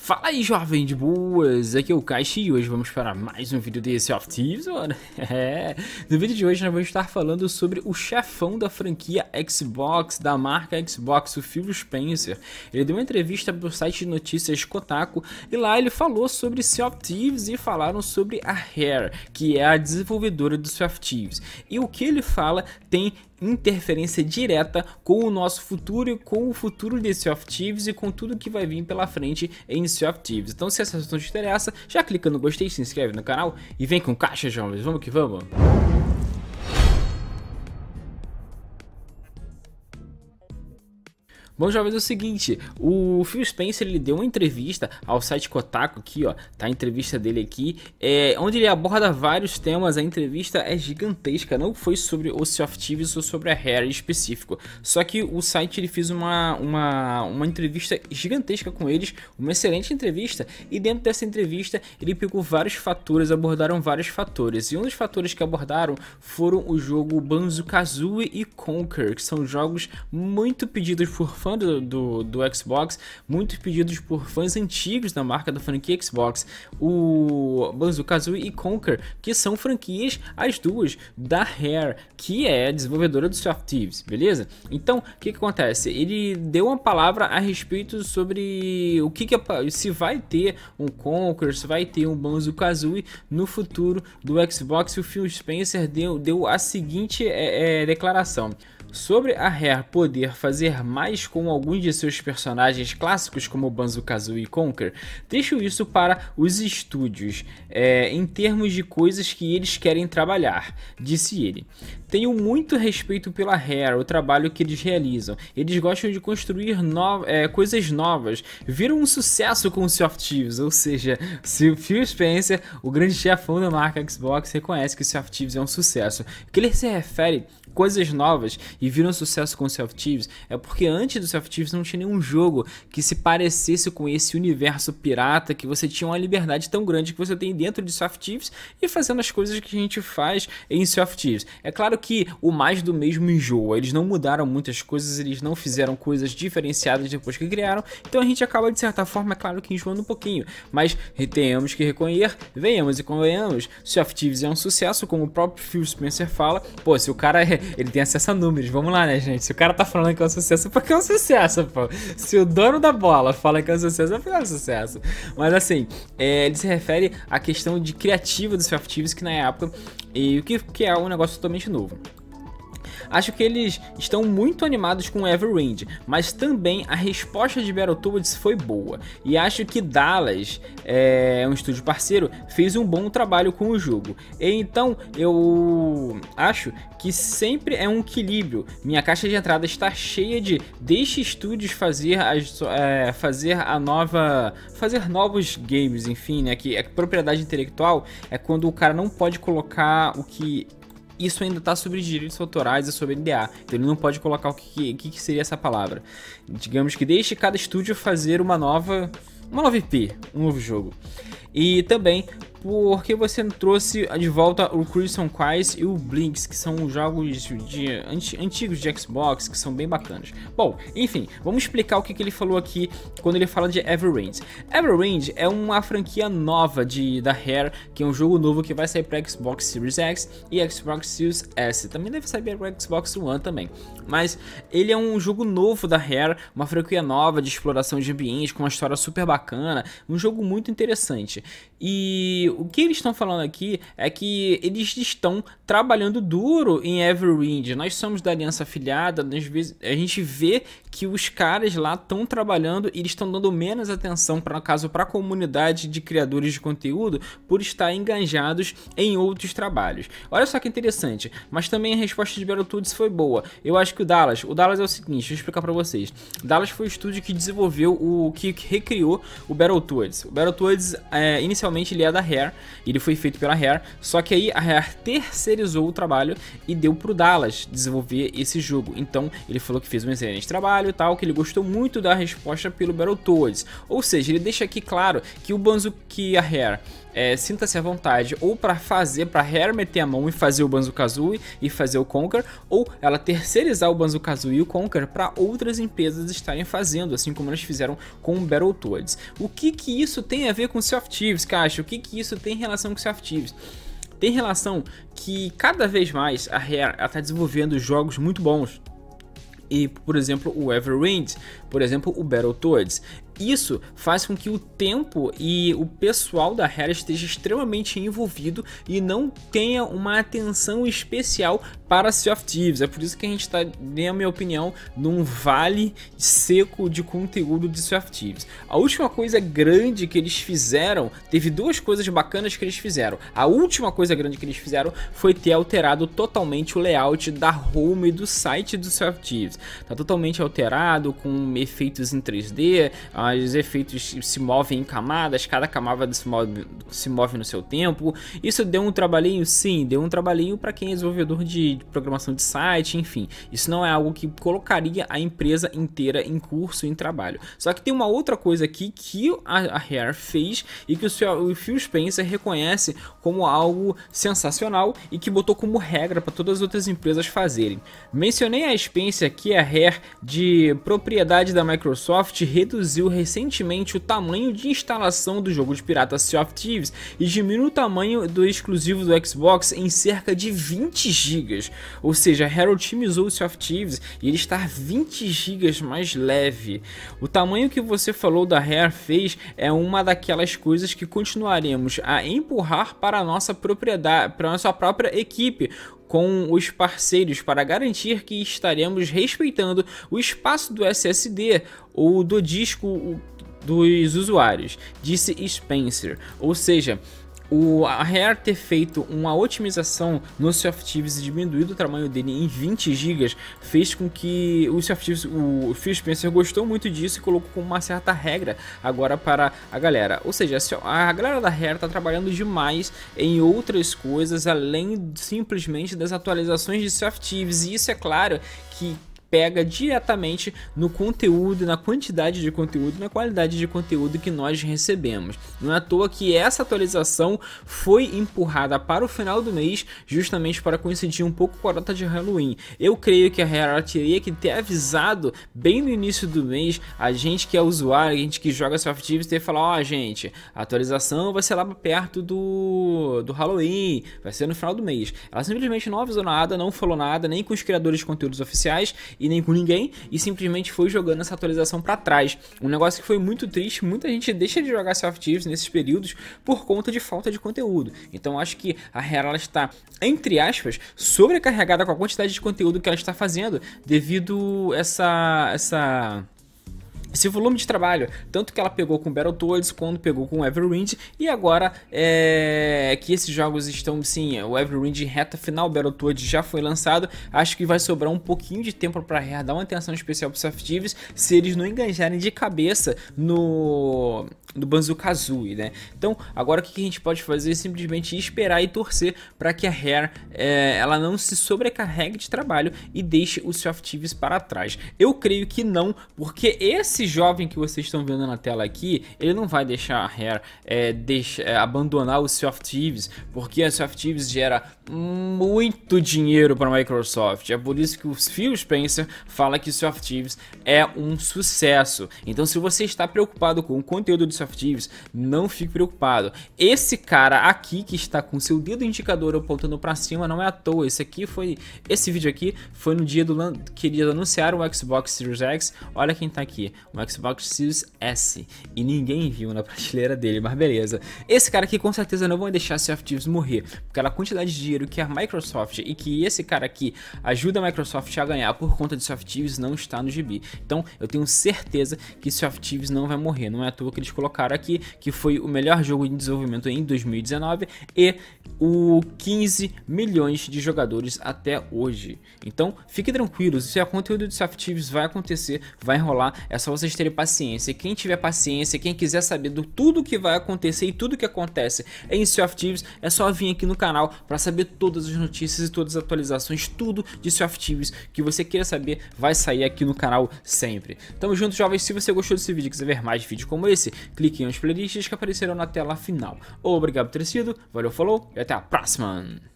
Fala aí jovem de boas, aqui é o Caixa e hoje vamos para mais um vídeo de Sea of Thieves, mano. É. No vídeo de hoje nós vamos estar falando sobre o chefão da franquia Xbox, da marca Xbox, o Phil Spencer. Ele deu uma entrevista para o site de notícias Kotaku e lá ele falou sobre Sea of Thieves e falaram sobre a Rare, que é a desenvolvedora do Sea of Thieves. E o que ele fala tem interferência direta com o nosso futuro e com o futuro de Sea of Thieves e com tudo que vai vir pela frente em Sea of Thieves. Então se essa assunto te interessa, já clica no gostei, se inscreve no canal e vem com caixa, jovens. Vamos que vamos! Bom, jovens, é o seguinte, o Phil Spencer ele deu uma entrevista ao site Kotaku aqui, ó, tá a entrevista dele aqui, é, onde ele aborda vários temas, a entrevista é gigantesca, não foi sobre o Sea of Thieves ou sobre a Harry em específico, só que o site ele fez uma, uma, uma entrevista gigantesca com eles, uma excelente entrevista, e dentro dessa entrevista ele pegou vários fatores, abordaram vários fatores, e um dos fatores que abordaram foram o jogo Banjo-Kazooie e Conquer, que são jogos muito pedidos por fãs fã do, do, do Xbox, muitos pedidos por fãs antigos da marca da franquia Xbox, o Banjo-Kazooie e Conker, que são franquias, as duas, da Rare, que é a desenvolvedora do Soft Thieves, beleza? Então, o que, que acontece? Ele deu uma palavra a respeito sobre o que, que é, se vai ter um Conker, se vai ter um Banjo-Kazooie no futuro do Xbox, e o Phil Spencer deu, deu a seguinte é, é, declaração. Sobre a Rare poder fazer mais com alguns de seus personagens clássicos como Banjo-Kazooie e Conker, deixo isso para os estúdios, é, em termos de coisas que eles querem trabalhar, disse ele. Tenho muito respeito pela Rare, o trabalho que eles realizam. Eles gostam de construir no é, coisas novas. Viram um sucesso com o Soft Thieves, ou seja, se o Phil Spencer, o grande chefão da marca Xbox, reconhece que o Soft Thieves é um sucesso. O que ele se refere coisas novas e viram sucesso com o Soft Thieves é porque antes do Soft Thieves não tinha nenhum jogo que se parecesse com esse universo pirata que você tinha uma liberdade tão grande que você tem dentro de Soft Thieves e fazendo as coisas que a gente faz em Soft Thieves. É claro Claro que o mais do mesmo enjoa, eles não mudaram muitas coisas, eles não fizeram coisas diferenciadas depois que criaram, então a gente acaba de certa forma, é claro que enjoando um pouquinho, mas tenhamos que reconhecer, venhamos e convenhamos, Soft Thieves é um sucesso, como o próprio Phil Spencer fala, pô, se o cara, é, ele tem acesso a números, vamos lá né gente, se o cara tá falando que é um sucesso, porque é um sucesso, pô, se o dono da bola fala que é um sucesso, é, é um sucesso, mas assim, é, ele se refere à questão de criativa do Soft Thieves, que na época, e o que, que é um negócio totalmente novo, novo. Acho que eles estão muito animados com Everwind, mas também a resposta de Battletoads foi boa. E acho que Dallas, é, um estúdio parceiro, fez um bom trabalho com o jogo. E então eu acho que sempre é um equilíbrio. Minha caixa de entrada está cheia de deixe estúdios fazer, as, é, fazer a nova. fazer novos games, enfim, né? Que a é propriedade intelectual é quando o cara não pode colocar o que isso ainda está sobre direitos autorais e sobre NDA. Então ele não pode colocar o que, que, seria essa palavra. Digamos que deixe cada estúdio fazer uma nova uma nova IP, um novo jogo. E também porque você trouxe de volta o Crimson Quest e o Blinks, que são jogos de antigos de Xbox, que são bem bacanas. Bom, enfim, vamos explicar o que, que ele falou aqui quando ele fala de Everrange. Everrange é uma franquia nova de, da Rare, que é um jogo novo que vai sair para Xbox Series X e Xbox Series S. Também deve sair para Xbox One também. Mas ele é um jogo novo da Rare, uma franquia nova de exploração de ambientes com uma história super bacana, um jogo muito interessante. E o que eles estão falando aqui é que eles estão trabalhando duro em Everwind. Nós somos da aliança afiliada, a gente vê que os caras lá estão trabalhando e eles estão dando menos atenção, para caso, para a comunidade de criadores de conteúdo por estar enganjados em outros trabalhos. Olha só que interessante, mas também a resposta de Battletoads foi boa. Eu acho que o Dallas, o Dallas é o seguinte, deixa eu explicar para vocês. Dallas foi o estúdio que desenvolveu o que recriou o Battletoads. O Battletoads é, inicialmente ele é da Rare ele foi feito pela Hair, só que aí a Hair terceirizou o trabalho e deu pro Dallas desenvolver esse jogo. Então ele falou que fez um excelente trabalho e tal, que ele gostou muito da resposta pelo Battletoads. Ou seja, ele deixa aqui claro que o que a Hair é, sinta-se à vontade ou para fazer, para Hair meter a mão e fazer o Banzu kazooie e fazer o Conquer, ou ela terceirizar o Banzu kazooie e o Conquer para outras empresas estarem fazendo, assim como elas fizeram com o Battletoads. O que que isso tem a ver com Soft Caixa? O que que isso isso tem relação com Soft Tem relação que cada vez mais a Rare está desenvolvendo jogos muito bons. E, por exemplo, o Everwind, por exemplo, o Battletoads. Isso faz com que o tempo e o pessoal da Rare esteja extremamente envolvido e não tenha uma atenção especial para Sea of Thieves. É por isso que a gente está, na minha opinião, num vale seco de conteúdo de Sea of Thieves. A última coisa grande que eles fizeram, teve duas coisas bacanas que eles fizeram. A última coisa grande que eles fizeram foi ter alterado totalmente o layout da home do site do Sea of Thieves. Tá totalmente alterado com efeitos em 3D, a os efeitos se movem em camadas, cada camada se move, se move no seu tempo. Isso deu um trabalhinho? Sim, deu um trabalhinho para quem é desenvolvedor de, programação de site, enfim. Isso não é algo que colocaria a empresa inteira em curso, em trabalho. Só que tem uma outra coisa aqui que a, a fez e que o, seu, o Phil Spencer reconhece como algo sensacional e que botou como regra para todas as outras empresas fazerem. Mencionei a Spencer que a Hair de propriedade da Microsoft reduziu recentemente o tamanho de instalação do jogo de pirata Sea of Thieves e o tamanho do exclusivo do Xbox em cerca de 20 GB. Ou seja, a Rare otimizou o Sea of Thieves e ele está 20 GB mais leve. O tamanho que você falou da Rare fez é uma daquelas coisas que continuaremos a empurrar para a nossa propriedade, para a nossa própria equipe, com os parceiros para garantir que estaremos respeitando o espaço do SSD ou do disco dos usuários, disse Spencer. Ou seja, o a Rare ter feito uma otimização no Softives e diminuído o tamanho dele em 20 GB fez com que o Softives, o Phil Spencer gostou muito disso e colocou como uma certa regra agora para a galera. Ou seja, a galera da Rare está trabalhando demais em outras coisas além simplesmente das atualizações de Softives e isso é claro que pega diretamente no conteúdo, na quantidade de conteúdo, na qualidade de conteúdo que nós recebemos. Não é à toa que essa atualização foi empurrada para o final do mês, justamente para coincidir um pouco com a data de Halloween. Eu creio que a Rare teria que ter avisado bem no início do mês a gente que é usuário, a gente que joga Soft Tips, ter falado, ó, oh, gente, a atualização vai ser lá perto do, do Halloween, vai ser no final do mês. Ela simplesmente não avisou nada, não falou nada, nem com os criadores de conteúdos oficiais e nem com ninguém, e simplesmente foi jogando essa atualização para trás. Um negócio que foi muito triste, muita gente deixa de jogar Soft Thieves nesses períodos por conta de falta de conteúdo. Então acho que a Rare está, entre aspas, sobrecarregada com a quantidade de conteúdo que ela está fazendo devido essa essa esse volume de trabalho. Tanto que ela pegou com Battletoads, quando pegou com Everwind, e agora é que esses jogos estão, sim, o Everwind em reta final, Battletoads já foi lançado, acho que vai sobrar um pouquinho de tempo para dar uma atenção especial para os Thieves, se eles não enganjarem de cabeça no do Banzu kazooie né? Então, agora o que a gente pode fazer é simplesmente esperar e torcer para que a Rare é, ela não se sobrecarregue de trabalho e deixe os Softives para trás. Eu creio que não, porque esse jovem que vocês estão vendo na tela aqui, ele não vai deixar a Rare é, eh, deixa, é, eh, abandonar os Softives, porque a Softives gera muito dinheiro para a Microsoft. É por isso que o Phil Spencer fala que Softives é um sucesso. Então, se você está preocupado com o conteúdo do Soft não fique preocupado. Esse cara aqui que está com seu dedo indicador apontando para cima não é à toa. Esse aqui foi esse vídeo aqui foi no dia do que eles anunciaram o Xbox Series X. Olha quem tá aqui, o Xbox Series S. E ninguém viu na prateleira dele, mas beleza. Esse cara aqui com certeza não vai deixar Sea of morrer, porque a quantidade de dinheiro que a Microsoft e que esse cara aqui ajuda a Microsoft a ganhar por conta de Sea não está no gibi. Então, eu tenho certeza que Sea of não vai morrer, não é à toa que eles colocaram aqui, que foi o melhor jogo em desenvolvimento em 2019 e o 15 milhões de jogadores até hoje. Então, fique tranquilos, isso é conteúdo de Softives, vai acontecer, vai rolar, é só vocês terem paciência. Quem tiver paciência, quem quiser saber do tudo que vai acontecer e tudo que acontece em Softives, é só vir aqui no canal para saber todas as notícias e todas as atualizações, tudo de Softives que você queira saber, vai sair aqui no canal sempre. Tamo junto, jovens, se você gostou desse vídeo e quiser ver mais vídeos como esse, clique em as playlists que aparecerão na tela final. Obrigado por ter sido, valeu, falou e até a próxima!